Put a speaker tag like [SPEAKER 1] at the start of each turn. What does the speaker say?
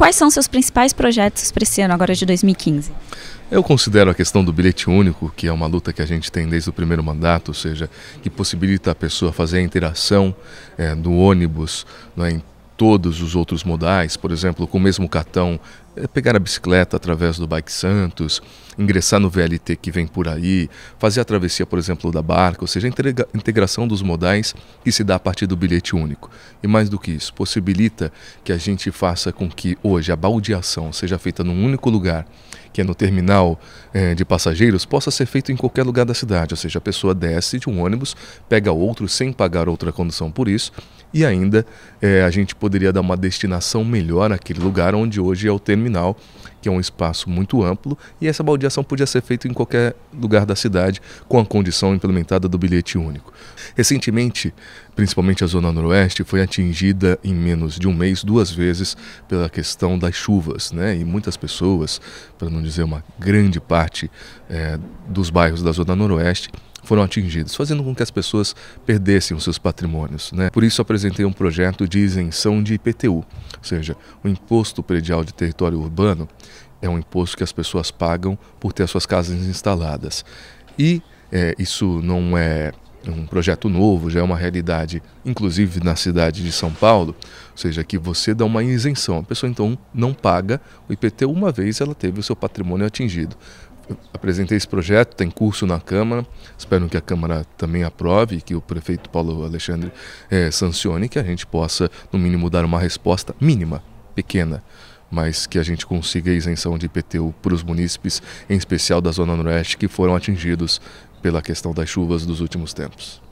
[SPEAKER 1] Quais são seus principais projetos para esse ano, agora de 2015?
[SPEAKER 2] Eu considero a questão do bilhete único, que é uma luta que a gente tem desde o primeiro mandato, ou seja, que possibilita a pessoa fazer a interação é, do ônibus, não é, todos os outros modais, por exemplo, com o mesmo cartão é pegar a bicicleta através do Bike Santos, ingressar no VLT que vem por aí, fazer a travessia, por exemplo, da barca, ou seja, a integração dos modais que se dá a partir do bilhete único. E mais do que isso, possibilita que a gente faça com que hoje a baldeação seja feita num único lugar, que é no terminal eh, de passageiros, possa ser feito em qualquer lugar da cidade, ou seja, a pessoa desce de um ônibus, pega outro sem pagar outra condução por isso, e ainda eh, a gente poderia dar uma destinação melhor àquele lugar onde hoje é o terminal terminal, que é um espaço muito amplo, e essa baldeação podia ser feita em qualquer lugar da cidade, com a condição implementada do bilhete único. Recentemente, principalmente a Zona Noroeste, foi atingida em menos de um mês duas vezes pela questão das chuvas, né? E muitas pessoas, para não dizer uma grande parte é, dos bairros da Zona Noroeste, foram atingidos, fazendo com que as pessoas perdessem os seus patrimônios. Né? Por isso, apresentei um projeto de isenção de IPTU, ou seja, o Imposto Predial de Território Urbano é um imposto que as pessoas pagam por ter as suas casas instaladas. E é, isso não é um projeto novo, já é uma realidade, inclusive na cidade de São Paulo, ou seja, que você dá uma isenção. A pessoa então não paga o IPTU uma vez ela teve o seu patrimônio atingido apresentei esse projeto, tem curso na Câmara, espero que a Câmara também aprove, que o prefeito Paulo Alexandre é, sancione, que a gente possa, no mínimo, dar uma resposta mínima, pequena, mas que a gente consiga a isenção de IPTU para os munícipes, em especial da Zona Noroeste, que foram atingidos pela questão das chuvas dos últimos tempos.